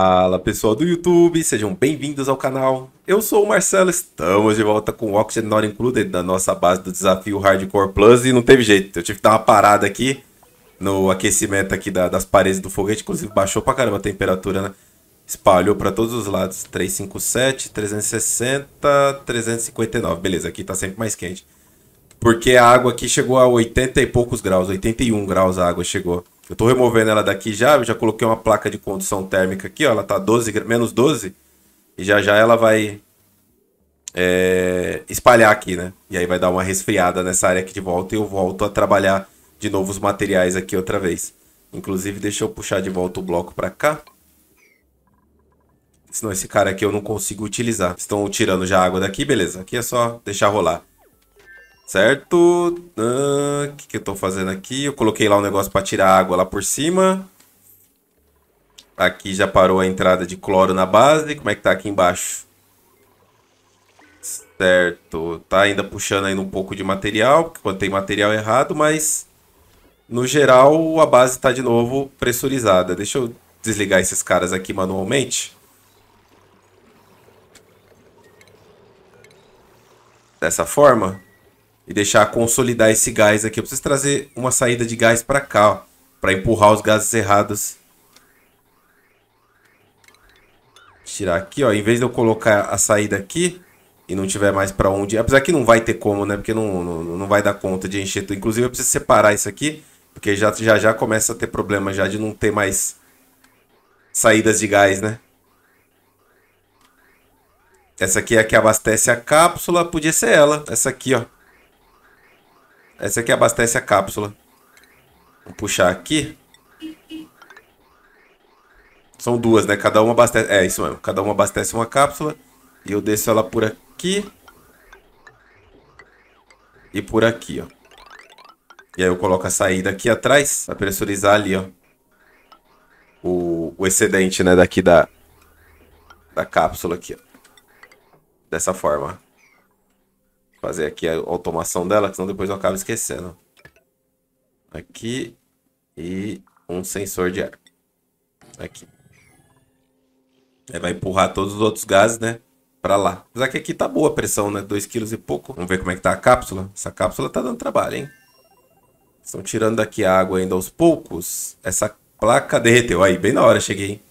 Fala pessoal do YouTube, sejam bem-vindos ao canal. Eu sou o Marcelo, estamos de volta com o Oxygen Not Included na nossa base do desafio Hardcore Plus e não teve jeito, eu tive que dar uma parada aqui no aquecimento aqui da, das paredes do foguete, inclusive baixou pra caramba a temperatura, né? Espalhou para todos os lados, 357, 360, 359, beleza, aqui tá sempre mais quente. Porque a água aqui chegou a 80 e poucos graus, 81 graus a água chegou. Eu estou removendo ela daqui já, já coloquei uma placa de condução térmica aqui, ó, ela está 12, menos 12, e já já ela vai é, espalhar aqui, né? E aí vai dar uma resfriada nessa área aqui de volta e eu volto a trabalhar de novo os materiais aqui outra vez. Inclusive, deixa eu puxar de volta o bloco para cá. Senão esse cara aqui eu não consigo utilizar. Estão tirando já água daqui, beleza. Aqui é só deixar rolar certo? O ah, que, que eu estou fazendo aqui? Eu coloquei lá um negócio para tirar água lá por cima. Aqui já parou a entrada de cloro na base. Como é que tá aqui embaixo? Certo. Tá ainda puxando aí um pouco de material, porque quando tem material errado, mas no geral a base está de novo pressurizada. Deixa eu desligar esses caras aqui manualmente. Dessa forma e deixar consolidar esse gás aqui. Eu preciso trazer uma saída de gás para cá, para empurrar os gases errados. Tirar aqui, ó. Em vez de eu colocar a saída aqui e não tiver mais para onde... Apesar que não vai ter como, né? Porque não, não, não vai dar conta de encher tudo. Inclusive, eu preciso separar isso aqui, porque já já, já começa a ter problema já de não ter mais saídas de gás, né? Essa aqui é a que abastece a cápsula, podia ser ela, essa aqui, ó. Essa aqui abastece a cápsula. Vou puxar aqui. São duas, né? Cada uma abastece... É, isso mesmo. Cada uma abastece uma cápsula. E eu desço ela por aqui. E por aqui, ó. E aí eu coloco a saída aqui atrás para pressurizar ali, ó. O, o excedente, né? Daqui da, da cápsula aqui, ó. Dessa forma, ó fazer aqui a automação dela, senão depois eu acabo esquecendo. Aqui e um sensor de ar. Aqui. Aí vai empurrar todos os outros gases, né? Pra lá. Apesar que aqui tá boa a pressão, né? 2 kg e pouco. Vamos ver como é que tá a cápsula. Essa cápsula tá dando trabalho, hein? Estão tirando daqui a água ainda aos poucos. Essa placa derreteu. Aí, bem na hora cheguei, hein?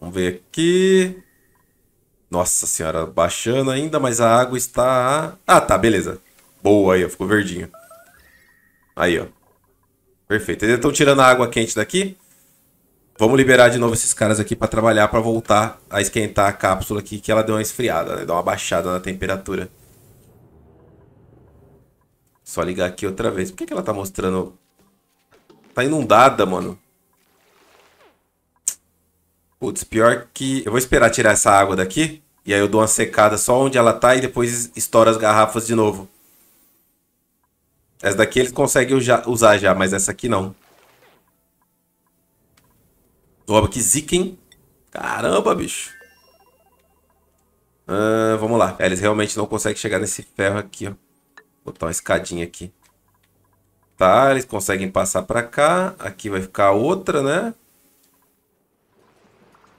Vamos ver aqui. Nossa senhora, baixando ainda, mas a água está... Ah, tá, beleza. Boa aí, ó, ficou verdinho. Aí, ó. Perfeito. Eles estão tirando a água quente daqui. Vamos liberar de novo esses caras aqui para trabalhar, para voltar a esquentar a cápsula aqui, que ela deu uma esfriada, né? Deu uma baixada na temperatura. Só ligar aqui outra vez. Por que, que ela tá mostrando... Tá inundada, mano. Putz, pior que. Eu vou esperar tirar essa água daqui. E aí eu dou uma secada só onde ela tá e depois estouro as garrafas de novo. Essa daqui eles conseguem usar já, mas essa aqui não. Oba, que zica, hein? Caramba, bicho. vamos lá. É, eles realmente não conseguem chegar nesse ferro aqui, ó. Vou botar uma escadinha aqui. Tá, eles conseguem passar pra cá. Aqui vai ficar outra, né?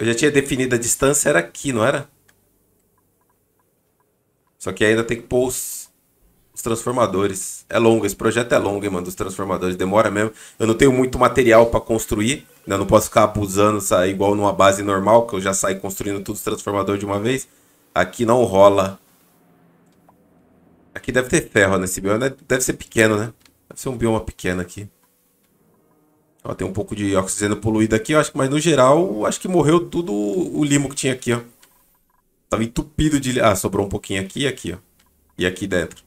Eu já tinha definido a distância, era aqui, não era? Só que ainda tem que pôr os, os transformadores. É longo, esse projeto é longo, hein, mano, dos transformadores. Demora mesmo. Eu não tenho muito material para construir. Né? Eu não posso ficar abusando, sabe? igual numa base normal, que eu já saio construindo todos os transformadores de uma vez. Aqui não rola. Aqui deve ter ferro nesse bioma. Né? Deve ser pequeno, né? Deve ser um bioma pequeno aqui. Ó, tem um pouco de oxigênio poluído aqui, acho, mas no geral, acho que morreu tudo o limo que tinha aqui, ó. Tava entupido de... Ah, sobrou um pouquinho aqui e aqui, ó. E aqui dentro.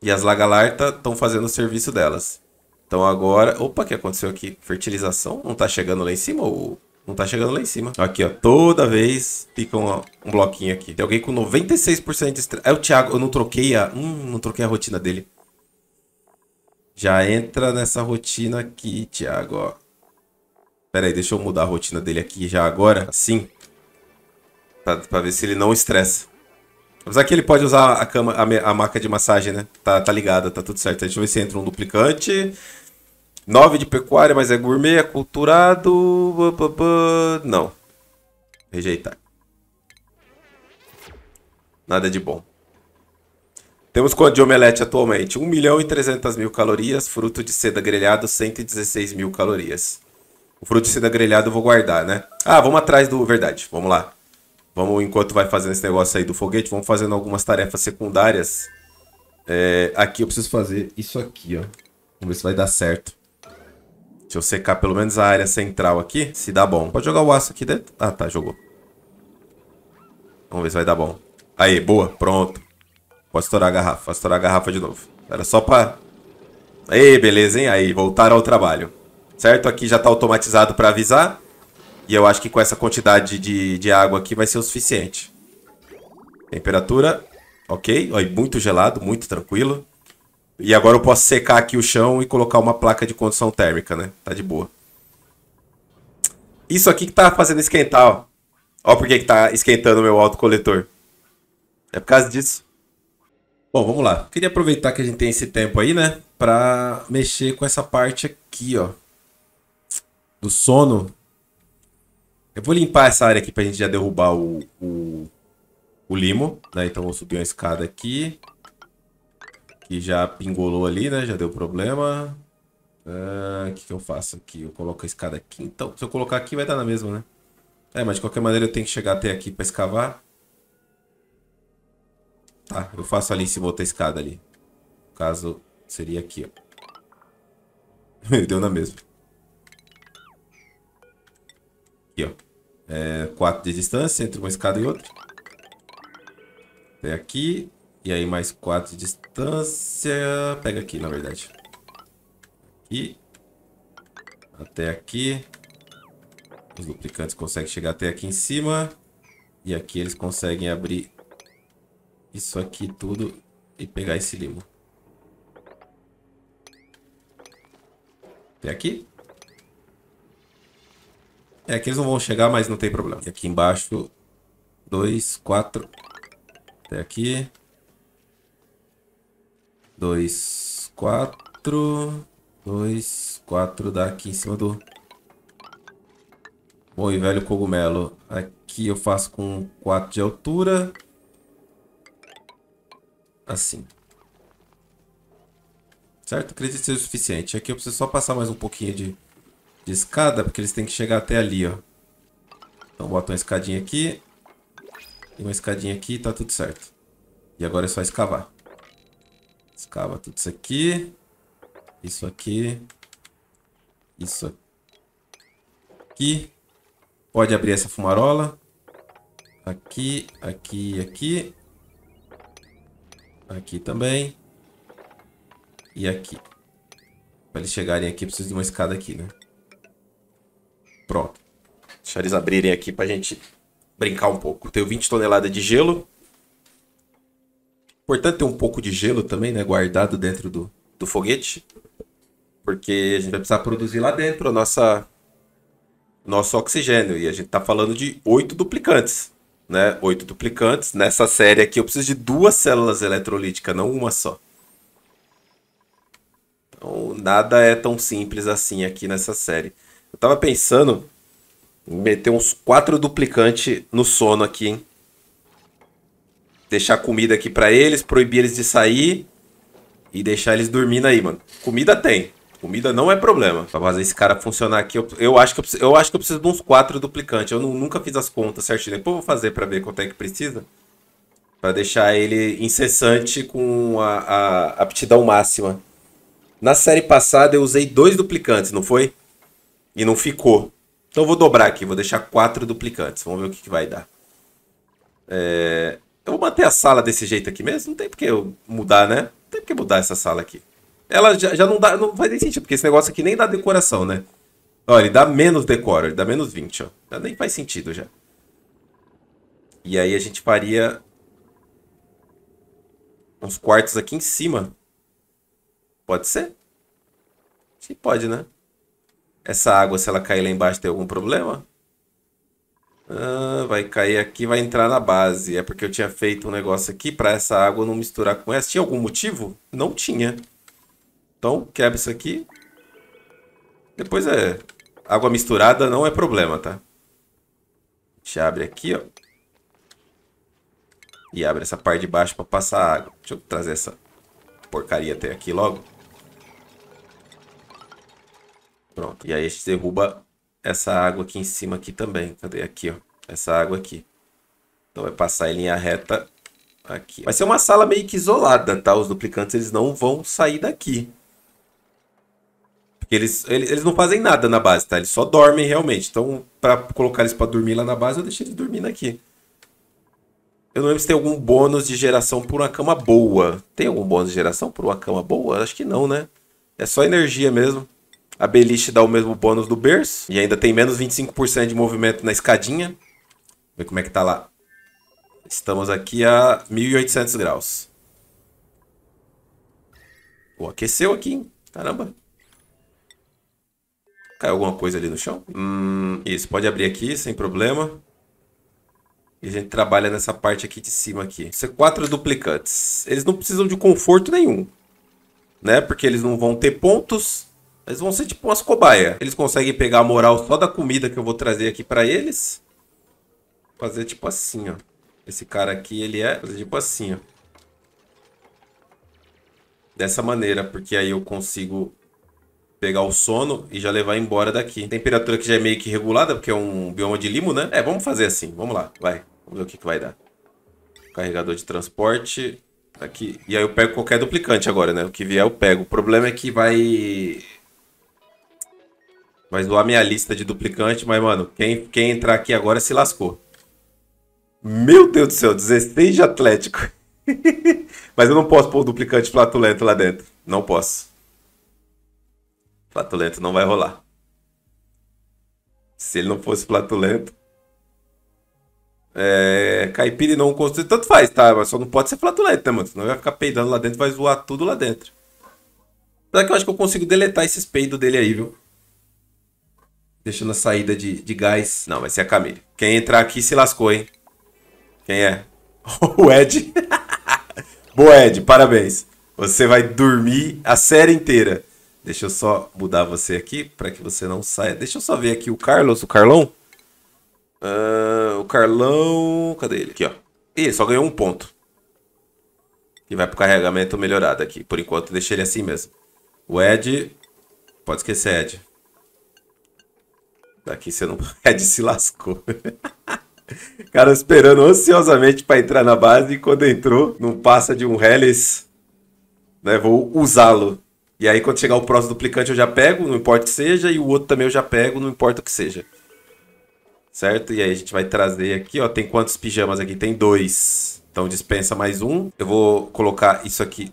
E as lagalarta estão fazendo o serviço delas. Então agora... Opa, o que aconteceu aqui? Fertilização? Não tá chegando lá em cima ou... Não tá chegando lá em cima. Aqui, ó. Toda vez fica um, um bloquinho aqui. Tem alguém com 96% de estresse. É o Thiago. Eu não troquei a... Hum, não troquei a rotina dele. Já entra nessa rotina aqui, Thiago, ó. Pera aí, deixa eu mudar a rotina dele aqui já agora, assim. Pra, pra ver se ele não estressa. Apesar que ele pode usar a, cama, a, a marca de massagem, né? Tá, tá ligada, tá tudo certo. Deixa eu ver se entra um duplicante. 9 de pecuária, mas é gourmet, é culturado. Não. Rejeitar. Nada de bom. Temos quanto de omelete atualmente? 1 milhão e 300 mil calorias, fruto de seda grelhado, 116 mil calorias. O fruto de seda grelhado eu vou guardar, né? Ah, vamos atrás do... Verdade, vamos lá. Vamos, enquanto vai fazendo esse negócio aí do foguete, vamos fazendo algumas tarefas secundárias. É, aqui eu preciso fazer isso aqui, ó. Vamos ver se vai dar certo. Deixa eu secar pelo menos a área central aqui, se dá bom. Pode jogar o aço aqui dentro? Ah, tá, jogou. Vamos ver se vai dar bom. Aí, boa, pronto. Pode estourar a garrafa, pode estourar a garrafa de novo. Era só pra... Aí, beleza, hein? Aí, voltaram ao trabalho. Certo? Aqui já tá automatizado para avisar. E eu acho que com essa quantidade de, de água aqui vai ser o suficiente. Temperatura, ok. Ó, muito gelado, muito tranquilo. E agora eu posso secar aqui o chão e colocar uma placa de condução térmica, né? Tá de boa. Isso aqui que tá fazendo esquentar, ó. Ó por que tá esquentando o meu autocoletor. É por causa disso. Bom, vamos lá. Queria aproveitar que a gente tem esse tempo aí, né? Pra mexer com essa parte aqui, ó. Do sono. Eu vou limpar essa área aqui pra gente já derrubar o, o, o limo, né? Então vou subir uma escada aqui. Que já pingolou ali, né? Já deu problema. O ah, que, que eu faço aqui? Eu coloco a escada aqui. Então, se eu colocar aqui vai dar na mesma, né? É, mas de qualquer maneira eu tenho que chegar até aqui pra escavar. Tá, eu faço ali em cima outra escada ali. No caso, seria aqui, ó. Deu na mesma. Aqui, ó. É, 4 de distância entre uma escada e outra. Até aqui. E aí mais 4 de distância. Pega aqui, na verdade. Aqui. Até aqui. Os duplicantes conseguem chegar até aqui em cima. E aqui eles conseguem abrir isso aqui tudo e pegar esse limo Até aqui. É, aqui eles não vão chegar, mas não tem problema. E aqui embaixo, dois, quatro, até aqui. Dois, quatro, dois, quatro, dá aqui em cima do... Bom e velho cogumelo. Aqui eu faço com quatro de altura assim. Certo? Acredito ser o suficiente. Aqui eu preciso só passar mais um pouquinho de, de escada, porque eles têm que chegar até ali, ó. Então bota uma escadinha aqui. E uma escadinha aqui e tá tudo certo. E agora é só escavar. Escava tudo isso aqui. Isso aqui. Isso aqui. Pode abrir essa fumarola. Aqui, aqui e aqui. Aqui também. E aqui. Pra eles chegarem aqui, preciso de uma escada aqui, né? Pronto. Deixa eles abrirem aqui pra gente brincar um pouco. Tenho 20 toneladas de gelo. Importante ter um pouco de gelo também, né? Guardado dentro do, do foguete. Porque a gente vai precisar produzir lá dentro a nossa nosso oxigênio. E a gente tá falando de oito duplicantes né, oito duplicantes. Nessa série aqui eu preciso de duas células eletrolíticas, não uma só. Então nada é tão simples assim aqui nessa série. Eu tava pensando em meter uns quatro duplicantes no sono aqui, hein? Deixar comida aqui para eles, proibir eles de sair e deixar eles dormindo aí, mano. Comida tem. Comida não é problema. Pra fazer esse cara funcionar aqui, eu, eu, acho, que eu, preciso, eu acho que eu preciso de uns quatro duplicantes. Eu não, nunca fiz as contas certinho. Depois eu vou fazer pra ver quanto é que precisa. Pra deixar ele incessante com a, a aptidão máxima. Na série passada eu usei dois duplicantes, não foi? E não ficou. Então eu vou dobrar aqui, vou deixar quatro duplicantes. Vamos ver o que, que vai dar. É... Eu vou manter a sala desse jeito aqui mesmo? Não tem porque eu mudar, né? Não tem porque mudar essa sala aqui ela já, já não dá, não faz nem sentido, porque esse negócio aqui nem dá decoração, né? Olha, ele dá menos decoro, ele dá menos 20, ó. Já nem faz sentido já. E aí a gente faria uns quartos aqui em cima. Pode ser? Sim, pode, né? Essa água, se ela cair lá embaixo, tem algum problema? Ah, vai cair aqui, vai entrar na base. É porque eu tinha feito um negócio aqui para essa água não misturar com essa. Tinha algum motivo? Não tinha. Então, quebra isso aqui. Depois é... Água misturada não é problema, tá? A gente abre aqui, ó. E abre essa parte de baixo para passar água. Deixa eu trazer essa porcaria até aqui logo. Pronto. E aí a gente derruba essa água aqui em cima aqui também. Cadê? Aqui, ó. Essa água aqui. Então vai passar em linha reta aqui. Vai ser uma sala meio que isolada, tá? Os duplicantes eles não vão sair daqui. Eles, eles, eles não fazem nada na base, tá? Eles só dormem realmente. Então, para colocar eles para dormir lá na base, eu deixei eles dormindo aqui. Eu não lembro se tem algum bônus de geração por uma cama boa. Tem algum bônus de geração por uma cama boa? Acho que não, né? É só energia mesmo. A beliche dá o mesmo bônus do berço. E ainda tem menos 25% de movimento na escadinha. ver como é que tá lá. Estamos aqui a 1800 graus. Pô, aqueceu aqui, hein? Caramba. Caiu alguma coisa ali no chão? Hum, isso, pode abrir aqui sem problema. E a gente trabalha nessa parte aqui de cima aqui. c é quatro duplicantes. Eles não precisam de conforto nenhum. Né? Porque eles não vão ter pontos. Eles vão ser tipo umas cobaia. Eles conseguem pegar a moral só da comida que eu vou trazer aqui pra eles. Fazer tipo assim, ó. Esse cara aqui, ele é fazer tipo assim, ó. Dessa maneira, porque aí eu consigo pegar o sono e já levar embora daqui. Temperatura que já é meio que regulada, porque é um bioma de limo, né? É, vamos fazer assim. Vamos lá, vai. Vamos ver o que, que vai dar. Carregador de transporte. Tá aqui. E aí eu pego qualquer duplicante agora, né? O que vier eu pego. O problema é que vai... Vai zoar minha lista de duplicante, mas, mano, quem, quem entrar aqui agora se lascou. Meu Deus do céu, 16 de Atlético. mas eu não posso pôr o duplicante flatulento lá dentro. Não posso. Flatulento não vai rolar. Se ele não fosse flatulento. É, caipira e não construir, tanto faz, tá? Mas só não pode ser flatulento, né, mano? Senão vai ficar peidando lá dentro, vai zoar tudo lá dentro. Será que eu acho que eu consigo deletar esses peidos dele aí, viu? Deixando a saída de, de gás. Não, vai ser a Camille. Quem entrar aqui se lascou, hein? Quem é? o Ed. Boa, Ed, parabéns. Você vai dormir a série inteira. Deixa eu só mudar você aqui para que você não saia. Deixa eu só ver aqui o Carlos, o Carlão. Uh, o Carlão. Cadê ele? Aqui, ó. Ih, só ganhou um ponto. E vai pro carregamento melhorado aqui. Por enquanto, deixei ele assim mesmo. O Ed. Pode esquecer, Ed. Daqui você não. Ed se lascou. cara esperando ansiosamente para entrar na base e quando entrou, não passa de um Hellis. Né? Vou usá-lo. E aí, quando chegar o próximo duplicante, eu já pego, não importa o que seja, e o outro também eu já pego, não importa o que seja. Certo? E aí, a gente vai trazer aqui, ó. Tem quantos pijamas aqui? Tem dois. Então, dispensa mais um. Eu vou colocar isso aqui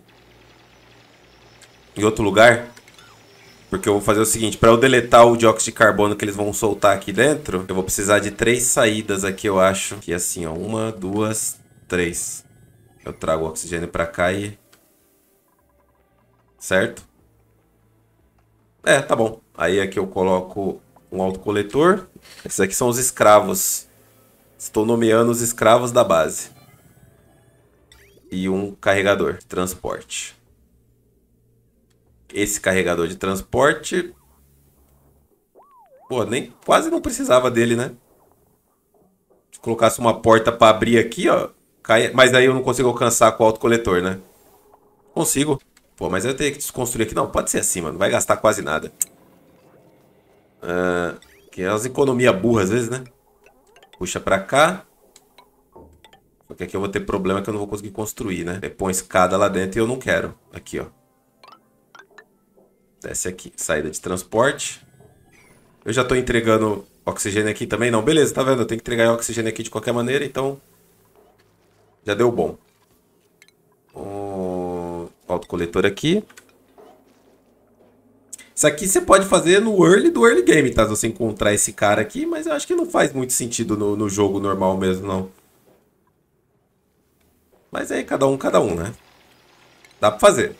em outro lugar. Porque eu vou fazer o seguinte, para eu deletar o dióxido de carbono que eles vão soltar aqui dentro, eu vou precisar de três saídas aqui, eu acho. Que é assim, ó, uma, duas, três. Eu trago o oxigênio para cá e... Certo? É, tá bom. Aí aqui eu coloco um autocoletor. Esses aqui são os escravos. Estou nomeando os escravos da base. E um carregador de transporte. Esse carregador de transporte... Pô, nem, quase não precisava dele, né? Se colocasse uma porta para abrir aqui, ó. Cai... Mas aí eu não consigo alcançar com o autocoletor, né? Consigo. Pô, mas eu tenho que desconstruir aqui. Não, pode ser assim, mano. Não vai gastar quase nada. Ah, que é umas economias burras, às vezes, né? Puxa pra cá. Porque aqui eu vou ter problema que eu não vou conseguir construir, né? Põe escada lá dentro e eu não quero. Aqui, ó. Desce aqui. Saída de transporte. Eu já tô entregando oxigênio aqui também. Não, beleza, tá vendo? Eu tenho que entregar oxigênio aqui de qualquer maneira, então... Já deu bom autocoletor aqui. Isso aqui você pode fazer no early do early game, tá? Se você encontrar esse cara aqui, mas eu acho que não faz muito sentido no, no jogo normal mesmo, não. Mas aí, cada um, cada um, né? Dá pra fazer.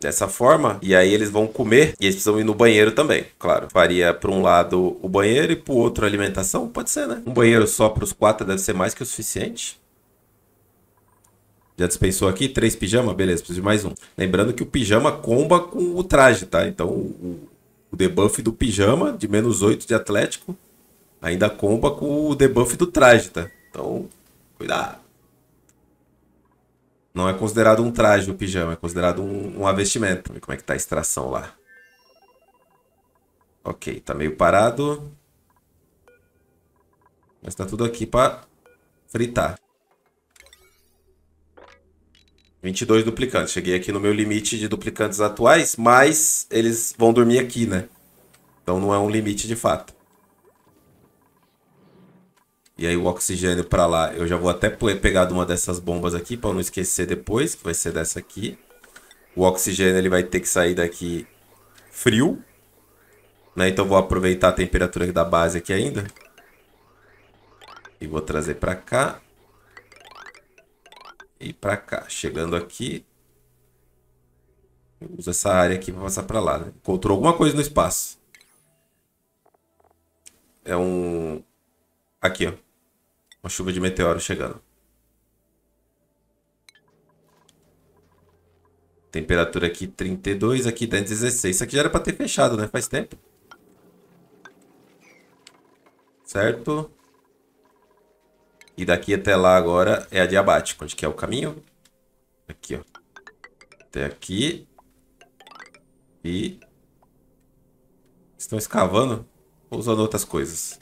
Dessa forma, e aí eles vão comer e eles precisam ir no banheiro também, claro. Faria para um lado o banheiro e para o outro a alimentação, pode ser, né? Um banheiro só para os quatro deve ser mais que o suficiente. Já dispensou aqui? Três pijamas, Beleza, preciso de mais um. Lembrando que o pijama comba com o traje, tá? Então o, o debuff do pijama, de menos 8 de Atlético, ainda comba com o debuff do traje, tá? Então, cuidado. Não é considerado um traje o pijama, é considerado um, um avestimento. Vamos ver como é que tá a extração lá. Ok, tá meio parado. Mas tá tudo aqui pra fritar. 22 duplicantes. Cheguei aqui no meu limite de duplicantes atuais, mas eles vão dormir aqui, né? Então não é um limite de fato. E aí o oxigênio para lá, eu já vou até pegar de uma dessas bombas aqui para não esquecer depois, que vai ser dessa aqui. O oxigênio ele vai ter que sair daqui frio, né? Então vou aproveitar a temperatura da base aqui ainda. E vou trazer para cá e para cá. Chegando aqui, usa essa área aqui para passar para lá. Né? Encontrou alguma coisa no espaço. É um... Aqui, ó. Uma chuva de meteoro chegando. Temperatura aqui 32, aqui tá 16. Isso aqui já era para ter fechado, né? Faz tempo. Certo? E daqui até lá agora é a de Onde que é o caminho? Aqui, ó. Até aqui. E... Estão escavando ou usando outras coisas.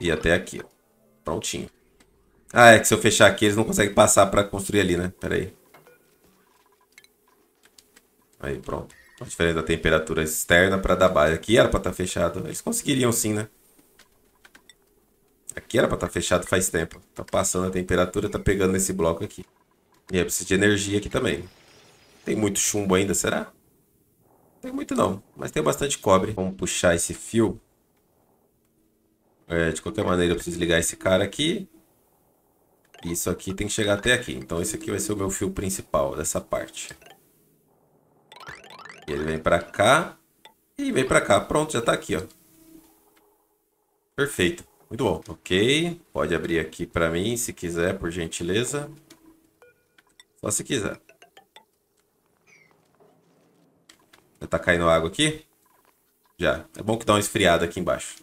E até aqui, ó. Prontinho. Ah, é que se eu fechar aqui, eles não conseguem passar para construir ali, né? Pera aí. Aí, pronto. A diferença da temperatura externa para da base aqui era para estar tá fechado. Eles conseguiriam sim, né? Aqui era pra estar tá fechado faz tempo. Tá passando a temperatura, tá pegando nesse bloco aqui. E aí precisa de energia aqui também. Tem muito chumbo ainda, será? Tem muito não, mas tem bastante cobre. Vamos puxar esse fio. É, de qualquer maneira eu preciso ligar esse cara aqui. Isso aqui tem que chegar até aqui. Então esse aqui vai ser o meu fio principal dessa parte. E ele vem pra cá. E vem pra cá. Pronto, já tá aqui, ó. Perfeito. Muito bom. Ok. Pode abrir aqui para mim, se quiser, por gentileza. Só se quiser. Já tá caindo água aqui? Já. É bom que dá uma esfriada aqui embaixo.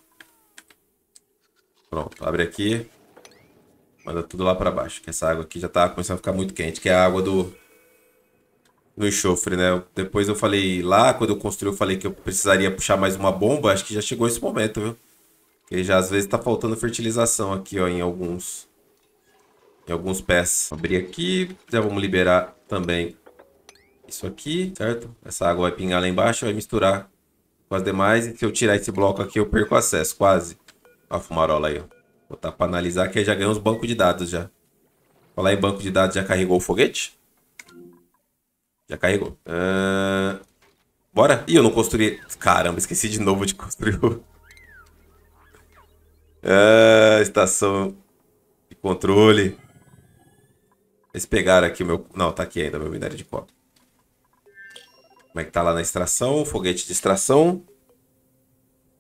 Pronto. Abre aqui. Manda tudo lá para baixo. Que essa água aqui já tá começando a ficar muito quente. Que é a água do... Do enxofre, né? Depois eu falei lá, quando eu construí, eu falei que eu precisaria puxar mais uma bomba. Acho que já chegou esse momento, viu? E já às vezes tá faltando fertilização aqui, ó, em alguns em alguns pés. Abrir aqui, já vamos liberar também isso aqui, certo? Essa água vai pingar lá embaixo, vai misturar com as demais. E se eu tirar esse bloco aqui, eu perco acesso, quase. Ó a fumarola aí, ó. Botar para analisar que já ganhou os bancos de dados já. Falar em banco de dados, já carregou o foguete? Já carregou. Uh... Bora? Ih, eu não construí... Caramba, esqueci de novo de construir o... Ah, estação de controle. Eles pegaram aqui o meu... Não, tá aqui ainda meu minério de cobre. Como é que tá lá na extração? Foguete de extração.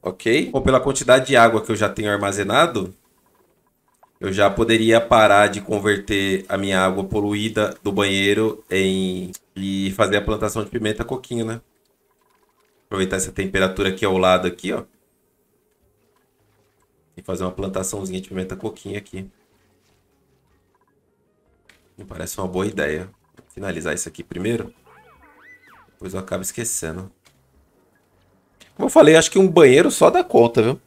Ok. Bom, pela quantidade de água que eu já tenho armazenado, eu já poderia parar de converter a minha água poluída do banheiro em... E fazer a plantação de pimenta coquinho, né? Aproveitar essa temperatura aqui ao lado aqui, ó. E fazer uma plantaçãozinha de pimenta coquinha aqui. Me parece uma boa ideia. Vou finalizar isso aqui primeiro. Depois eu acabo esquecendo. Como eu falei, acho que um banheiro só dá conta, viu?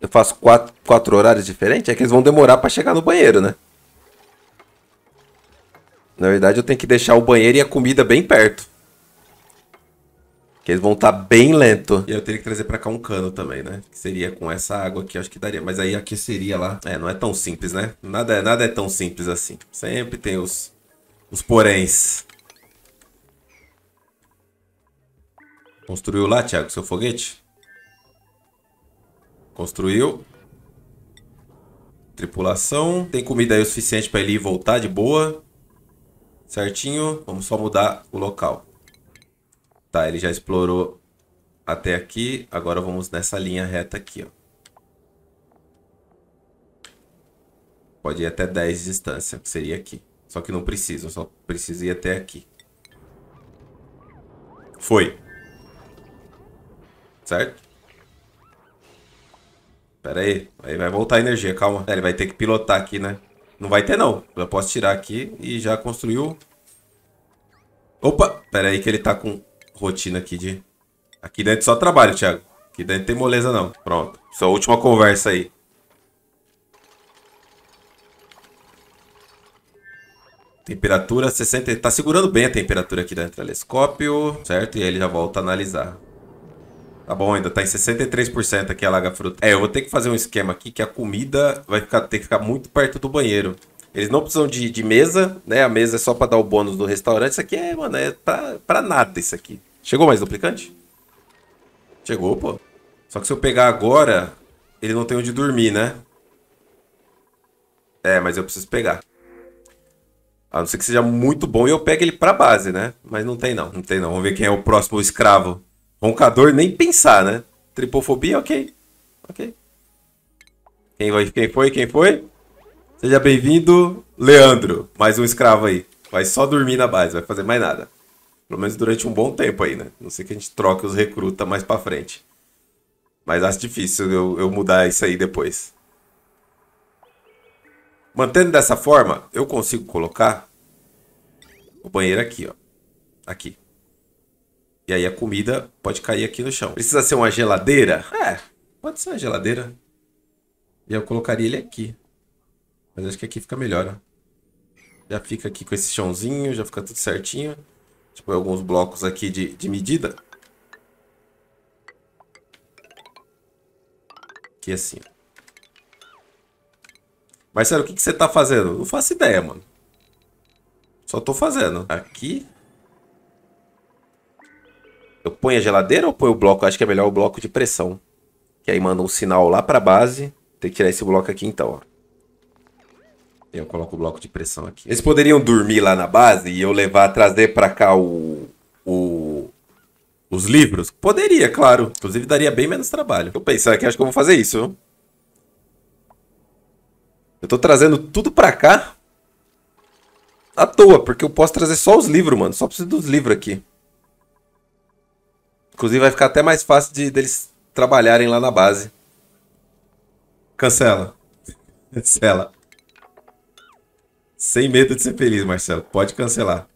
Eu faço quatro, quatro horários diferentes, é que eles vão demorar para chegar no banheiro, né? Na verdade, eu tenho que deixar o banheiro e a comida bem perto. Que eles vão estar tá bem lento. E eu teria que trazer para cá um cano também, né? Que seria com essa água aqui, acho que daria. Mas aí aqueceria lá. É, não é tão simples, né? Nada, nada é tão simples assim. Sempre tem os, os poréns. Construiu lá, Thiago, seu foguete? Construiu. Tripulação. Tem comida aí o suficiente para ele ir voltar de boa. Certinho. Vamos só mudar o local. Tá, ele já explorou até aqui. Agora vamos nessa linha reta aqui, ó. Pode ir até 10 de distância, que seria aqui. Só que não precisa, só precisa ir até aqui. Foi. Certo? Pera aí. Aí vai voltar a energia, calma. É, ele vai ter que pilotar aqui, né? Não vai ter, não. Já posso tirar aqui e já construiu. Opa! Pera aí que ele tá com rotina aqui de... Aqui dentro só trabalho, Thiago. Aqui dentro tem moleza não. Pronto. Sua última conversa aí. Temperatura 60. Tá segurando bem a temperatura aqui dentro do telescópio, certo? E aí ele já volta a analisar. Tá bom, ainda tá em 63% aqui a laga fruta. É, eu vou ter que fazer um esquema aqui que a comida vai ficar, ter que ficar muito perto do banheiro. Eles não precisam de, de mesa, né? A mesa é só para dar o bônus do restaurante. Isso aqui é, mano, é pra, pra nada isso aqui. Chegou mais duplicante? Chegou, pô. Só que se eu pegar agora, ele não tem onde dormir, né? É, mas eu preciso pegar. A não ser que seja muito bom e eu pego ele pra base, né? Mas não tem não, não tem não. Vamos ver quem é o próximo escravo. Roncador, nem pensar, né? Tripofobia, ok. Ok. Quem, vai, quem foi? Quem foi? Seja bem-vindo, Leandro. Mais um escravo aí. Vai só dormir na base, vai fazer mais nada. Pelo menos durante um bom tempo aí, né? Não sei que a gente troque os recruta mais pra frente. Mas acho difícil eu, eu mudar isso aí depois. Mantendo dessa forma, eu consigo colocar o banheiro aqui, ó. Aqui. E aí a comida pode cair aqui no chão. Precisa ser uma geladeira? É, pode ser uma geladeira. E eu colocaria ele aqui. Mas acho que aqui fica melhor, né? Já fica aqui com esse chãozinho, já fica tudo certinho. Tipo, alguns blocos aqui de, de medida. Aqui assim, ó. Marcelo, o que, que você tá fazendo? Não faço ideia, mano. Só tô fazendo. Aqui. Eu ponho a geladeira ou ponho o bloco? Acho que é melhor o bloco de pressão. Que aí manda um sinal lá pra base. Tem que tirar esse bloco aqui então, ó. Eu coloco o bloco de pressão aqui. Eles poderiam dormir lá na base e eu levar, trazer para cá o, o, os livros? Poderia, claro. Inclusive daria bem menos trabalho. Eu pensando aqui, acho que eu vou fazer isso. Eu tô trazendo tudo pra cá. À toa, porque eu posso trazer só os livros, mano. Só preciso dos livros aqui. Inclusive vai ficar até mais fácil de, deles trabalharem lá na base. Cancela. Cancela. Sem medo de ser feliz, Marcelo. Pode cancelar.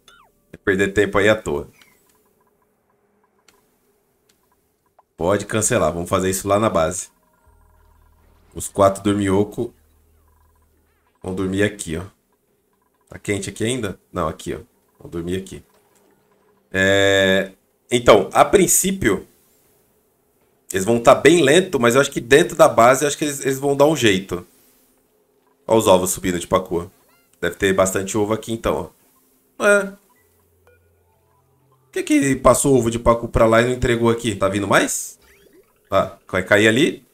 É perder tempo aí à toa. Pode cancelar. Vamos fazer isso lá na base. Os quatro dormioco vão dormir aqui, ó. Tá quente aqui ainda? Não, aqui, ó. Vão dormir aqui. É... Então, a princípio, eles vão estar tá bem lento, mas eu acho que dentro da base, eu acho que eles, eles vão dar um jeito. Olha os ovos subindo de Pakua. Deve ter bastante ovo aqui então, ó. É. Por que que passou ovo de pacu pra lá e não entregou aqui? Tá vindo mais? Ah, vai cair ali.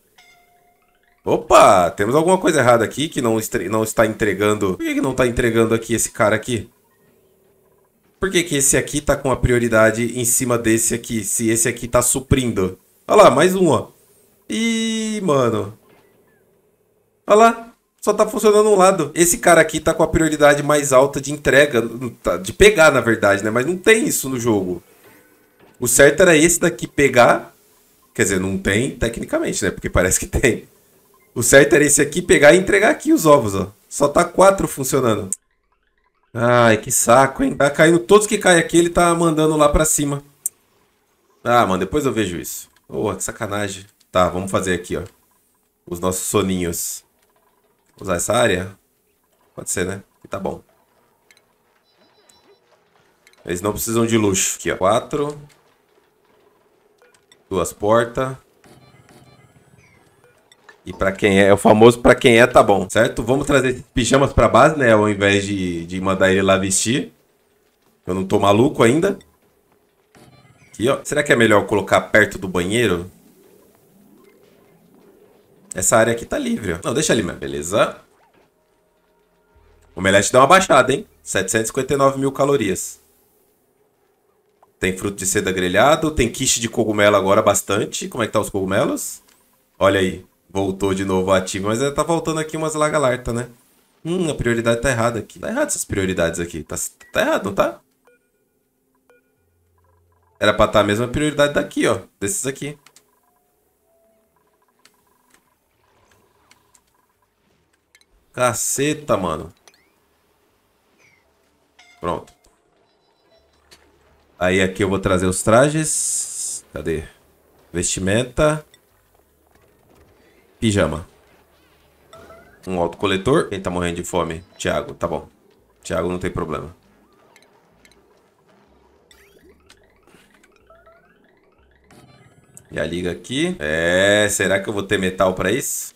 Opa, temos alguma coisa errada aqui que não, não está entregando. Por que, que não está entregando aqui esse cara aqui? Por que, que esse aqui está com a prioridade em cima desse aqui, se esse aqui está suprindo? Olha lá, mais um, ó. Ih, mano. Olha lá só tá funcionando um lado. Esse cara aqui tá com a prioridade mais alta de entrega, tá, de pegar, na verdade, né? Mas não tem isso no jogo. O certo era esse daqui pegar. Quer dizer, não tem tecnicamente, né? Porque parece que tem. O certo era esse aqui pegar e entregar aqui os ovos, ó. Só tá quatro funcionando. Ai, que saco, hein? Tá caindo. Todos que caem aqui, ele tá mandando lá pra cima. Ah, mano, depois eu vejo isso. Boa, que sacanagem. Tá, vamos fazer aqui, ó. Os nossos soninhos. Usar essa área? Pode ser, né? E tá bom. Eles não precisam de luxo. Aqui, ó. Quatro. Duas portas. E pra quem é, é o famoso pra quem é, tá bom, certo? Vamos trazer pijamas pra base, né? Ao invés de, de mandar ele lá vestir. Eu não tô maluco ainda. Aqui, ó. Será que é melhor colocar perto do banheiro? Essa área aqui tá livre, ó. Não, deixa ali mesmo. Beleza. O Melete dá uma baixada, hein? 759 mil calorias. Tem fruto de seda grelhado. Tem quiche de cogumelo agora bastante. Como é que tá os cogumelos? Olha aí. Voltou de novo ativo. Mas tá voltando aqui umas lagalarta, né? Hum, a prioridade tá errada aqui. Tá errado essas prioridades aqui. Tá, tá errado, não tá? Era pra estar tá a mesma prioridade daqui, ó. Desses aqui. Caceta, mano. Pronto. Aí aqui eu vou trazer os trajes. Cadê? Vestimenta. Pijama. Um autocoletor. Quem tá morrendo de fome? Thiago. tá bom. Thiago não tem problema. Já liga aqui. É, será que eu vou ter metal pra isso?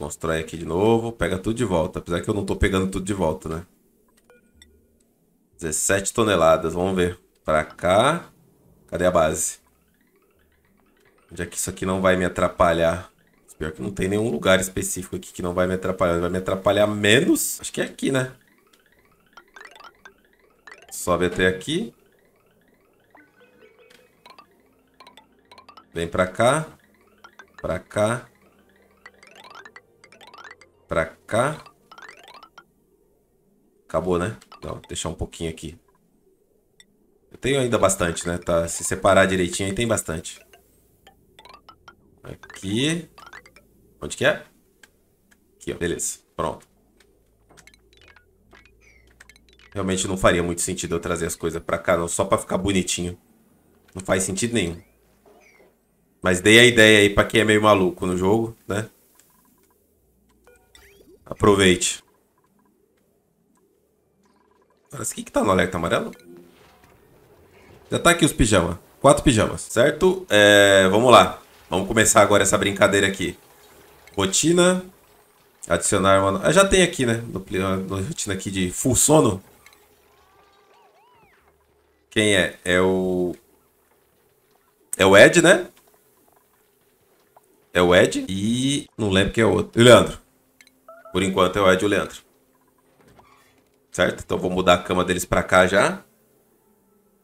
Constrói aqui de novo. Pega tudo de volta. Apesar que eu não tô pegando tudo de volta, né? 17 toneladas. Vamos ver. Pra cá. Cadê a base? Onde é que isso aqui não vai me atrapalhar? Pior que não tem nenhum lugar específico aqui que não vai me atrapalhar. Vai me atrapalhar menos. Acho que é aqui, né? Sobe até aqui. Vem pra cá. Pra cá pra cá. Acabou, né? Não, vou deixar um pouquinho aqui. Eu tenho ainda bastante, né? Tá, se separar direitinho aí tem bastante. Aqui. Onde que é? Aqui, ó. Beleza. Pronto. Realmente não faria muito sentido eu trazer as coisas pra cá, não. Só pra ficar bonitinho. Não faz sentido nenhum. Mas dei a ideia aí pra quem é meio maluco no jogo, né? Aproveite. Parece que que tá no alerta amarelo? Já tá aqui os pijamas. Quatro pijamas, certo? É, vamos lá. Vamos começar agora essa brincadeira aqui. Rotina. Adicionar uma... Ah, já tem aqui, né? No, no rotina aqui de full sono. Quem é? É o... É o Ed, né? É o Ed. E não lembro quem é o outro. E o Leandro. Por enquanto é o Ed e o Leandro. Certo? Então vou mudar a cama deles pra cá já.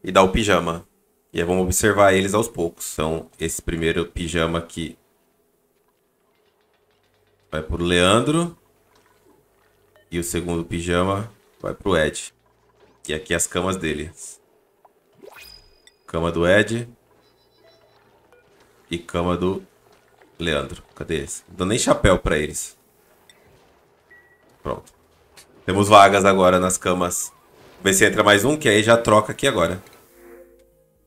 E dar o pijama. E aí vamos observar eles aos poucos. Então, esse primeiro pijama aqui vai pro Leandro. E o segundo pijama vai pro Ed. E aqui as camas deles. Cama do Ed. E cama do Leandro. Cadê esse? Não dou nem chapéu pra eles. Pronto. Temos vagas agora nas camas. Vê se entra mais um, que aí já troca aqui agora.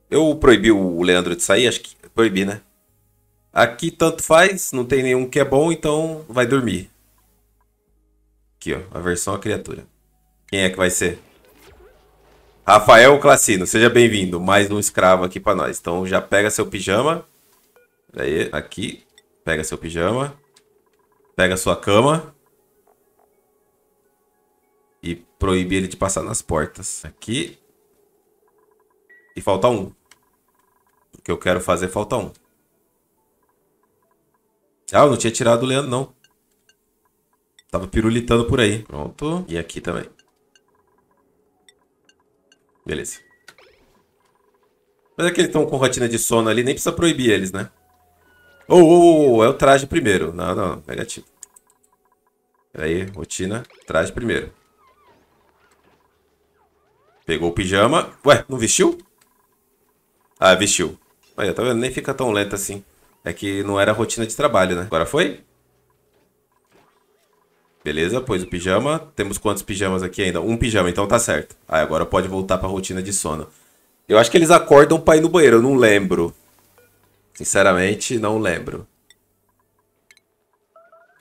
Eu proibi o Leandro de sair, acho que proibi, né? Aqui tanto faz, não tem nenhum que é bom, então vai dormir. Aqui, ó, a versão a criatura. Quem é que vai ser? Rafael Classino, seja bem-vindo. Mais um escravo aqui pra nós. Então já pega seu pijama. Aí, aqui. Pega seu pijama. Pega sua cama proíbe ele de passar nas portas. Aqui. E falta um. O que eu quero fazer falta um. Ah, eu não tinha tirado o Leandro, não. Tava pirulitando por aí. Pronto. E aqui também. Beleza. Mas é que eles estão com rotina de sono ali, nem precisa proibir eles, né? Ou oh, oh, oh, é o traje primeiro. Não, não, negativo. Pera aí, rotina, traje primeiro. Pegou o pijama. Ué, não vestiu? Ah, vestiu. Olha, tá vendo? Nem fica tão lento assim. É que não era rotina de trabalho, né? Agora foi? Beleza, pôs o pijama. Temos quantos pijamas aqui ainda? Um pijama, então tá certo. Ah, agora pode voltar pra rotina de sono. Eu acho que eles acordam pra ir no banheiro, eu não lembro. Sinceramente, não lembro.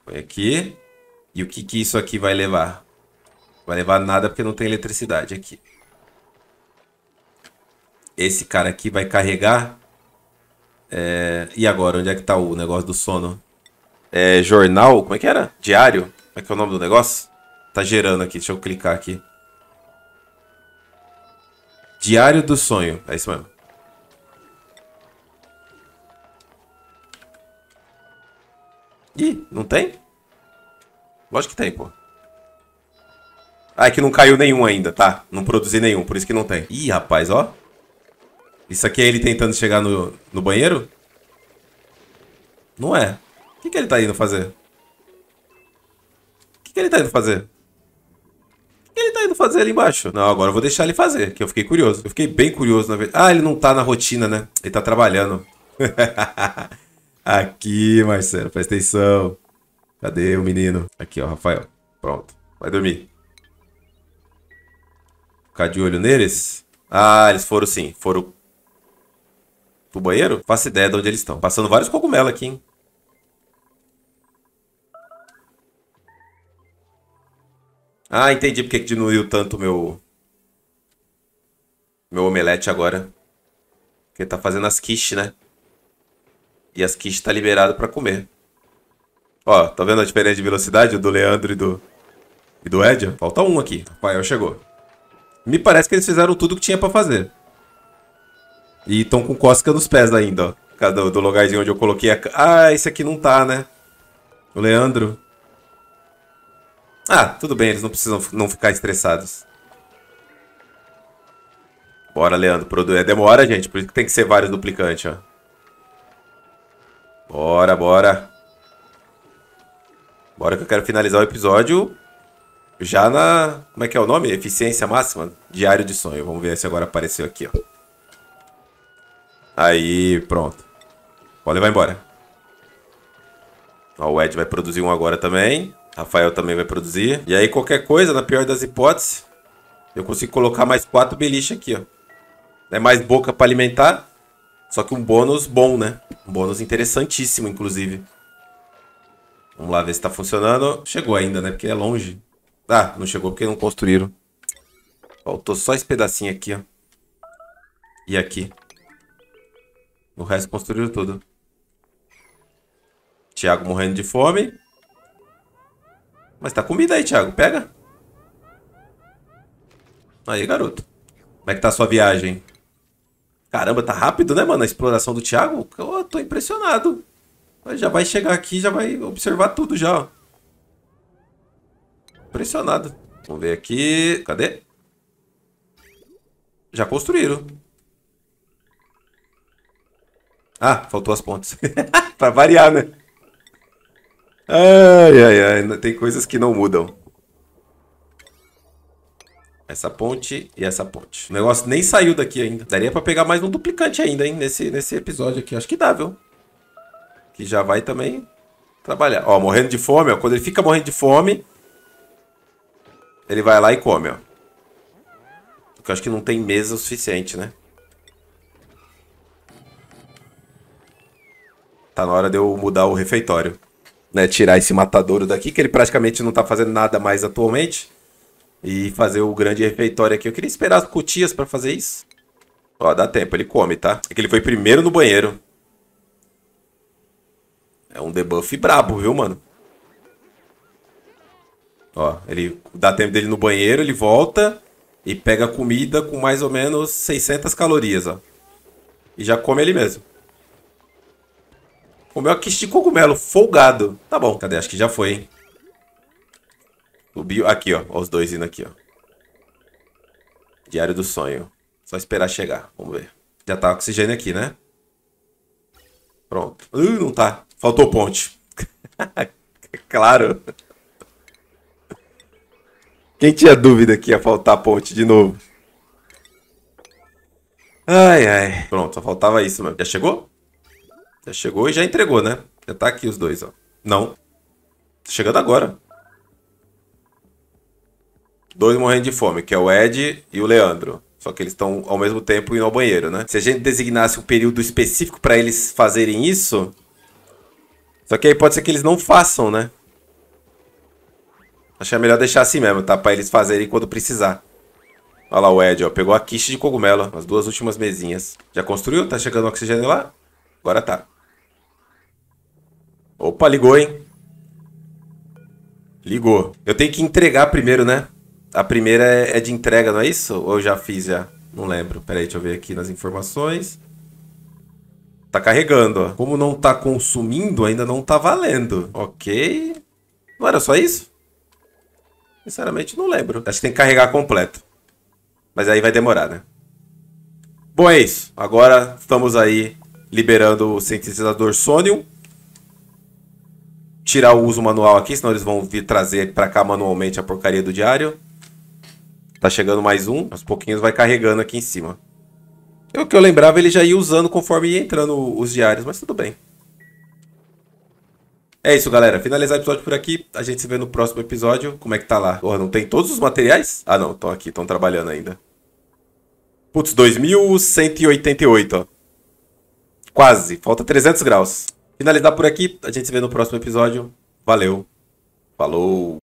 Põe aqui. E o que, que isso aqui vai levar? Vai levar nada porque não tem eletricidade aqui esse cara aqui vai carregar. É... E agora, onde é que tá o negócio do sono? É, jornal, como é que era? Diário? Como é que é o nome do negócio? Tá gerando aqui, deixa eu clicar aqui. Diário do sonho, é isso mesmo. Ih, não tem? Lógico que tem, pô. Ah, é que não caiu nenhum ainda, tá? Não produzi nenhum, por isso que não tem. Ih, rapaz, ó. Isso aqui é ele tentando chegar no, no banheiro? Não é. O que, que ele tá indo fazer? O que, que ele tá indo fazer? O que, que ele tá indo fazer ali embaixo? Não, agora eu vou deixar ele fazer, que eu fiquei curioso. Eu fiquei bem curioso na vez. Ah, ele não tá na rotina, né? Ele tá trabalhando. Aqui, Marcelo, presta atenção. Cadê o menino? Aqui, ó, Rafael. Pronto. Vai dormir. Ficar de olho neles? Ah, eles foram sim. Foram pro banheiro, faço ideia de onde eles estão. Passando vários cogumelos aqui, hein? Ah, entendi porque que diminuiu tanto meu... Meu omelete agora. Porque tá fazendo as quiches, né? E as quiches tá liberado pra comer. Ó, tá vendo a diferença de velocidade do Leandro e do... E do Ed. Falta um aqui. Rafael chegou. Me parece que eles fizeram tudo que tinha pra fazer. E estão com cosca nos pés ainda, ó. Do, do lugarzinho onde eu coloquei a... Ah, esse aqui não tá, né? O Leandro. Ah, tudo bem, eles não precisam não ficar estressados. Bora, Leandro, produzir. É, demora, gente, por isso que tem que ser vários duplicantes, ó. Bora, bora. Bora que eu quero finalizar o episódio já na... Como é que é o nome? Eficiência máxima? Diário de sonho. Vamos ver se agora apareceu aqui, ó. Aí, pronto. Olha, vai embora. Ó, o Ed vai produzir um agora também. Rafael também vai produzir. E aí, qualquer coisa, na pior das hipóteses, eu consigo colocar mais quatro beliche aqui, ó. É mais boca para alimentar. Só que um bônus bom, né? Um bônus interessantíssimo, inclusive. Vamos lá ver se tá funcionando. Chegou ainda, né? Porque é longe. Ah, não chegou porque não construíram. Faltou só esse pedacinho aqui, ó. E aqui. O resto construiu tudo. Thiago morrendo de fome. Mas tá comida aí, Thiago. Pega. Aí, garoto. Como é que tá a sua viagem? Caramba, tá rápido, né, mano? A exploração do Thiago. Eu tô impressionado. Já vai chegar aqui, já vai observar tudo já, ó. Impressionado. Vamos ver aqui. Cadê? Já construíram. Ah, faltou as pontes. pra variar, né? Ai, ai, ai. Tem coisas que não mudam. Essa ponte e essa ponte. O negócio nem saiu daqui ainda. Daria pra pegar mais um duplicante ainda, hein? Nesse, nesse episódio aqui. Acho que dá, viu? Que já vai também trabalhar. Ó, morrendo de fome, ó. Quando ele fica morrendo de fome, ele vai lá e come, ó. Porque eu acho que não tem mesa o suficiente, né? tá na hora de eu mudar o refeitório. Né, tirar esse matadouro daqui, que ele praticamente não tá fazendo nada mais atualmente. E fazer o grande refeitório aqui. Eu queria esperar as cutias para fazer isso. Ó, dá tempo, ele come, tá? É que ele foi primeiro no banheiro. É um debuff brabo, viu, mano? Ó, ele dá tempo dele no banheiro, ele volta e pega comida com mais ou menos 600 calorias, ó. E já come ele mesmo o meu aqui é de cogumelo, folgado. Tá bom, cadê? Acho que já foi, hein? Subiu. Aqui, ó. Ó os dois indo aqui, ó. Diário do sonho. Só esperar chegar. Vamos ver. Já tá oxigênio aqui, né? Pronto. Uh, não tá. Faltou ponte. claro. Quem tinha dúvida que ia faltar ponte de novo? Ai, ai. Pronto, só faltava isso, mano. Já chegou? Já chegou e já entregou, né? Já tá aqui os dois, ó. Não. Tá chegando agora. Dois morrendo de fome, que é o Ed e o Leandro. Só que eles estão ao mesmo tempo indo ao banheiro, né? Se a gente designasse um período específico para eles fazerem isso. Só que aí pode ser que eles não façam, né? é melhor deixar assim mesmo, tá? Pra eles fazerem quando precisar. Olha lá o Ed, ó. Pegou a quiche de cogumelo, as duas últimas mesinhas. Já construiu? Tá chegando oxigênio lá? Agora tá. Opa, ligou, hein? Ligou. Eu tenho que entregar primeiro, né? A primeira é, é de entrega, não é isso? Ou eu já fiz já? Não lembro. Pera aí, deixa eu ver aqui nas informações. Tá carregando, ó. Como não tá consumindo, ainda não tá valendo. Ok. Não era só isso? Sinceramente, não lembro. Acho que tem que carregar completo. Mas aí vai demorar, né? Bom, é isso. Agora estamos aí liberando o sintetizador Sonium tirar o uso manual aqui, senão eles vão vir trazer para cá manualmente a porcaria do diário. Tá chegando mais um, aos pouquinhos vai carregando aqui em cima. O que eu lembrava, ele já ia usando conforme ia entrando os diários, mas tudo bem. É isso, galera. Finalizar o episódio por aqui. A gente se vê no próximo episódio. Como é que tá lá? Porra, não tem todos os materiais? Ah, não. Estão aqui, estão trabalhando ainda. Putz, 2188, ó. Quase. Falta 300 graus finalizar por aqui. A gente se vê no próximo episódio. Valeu. Falou.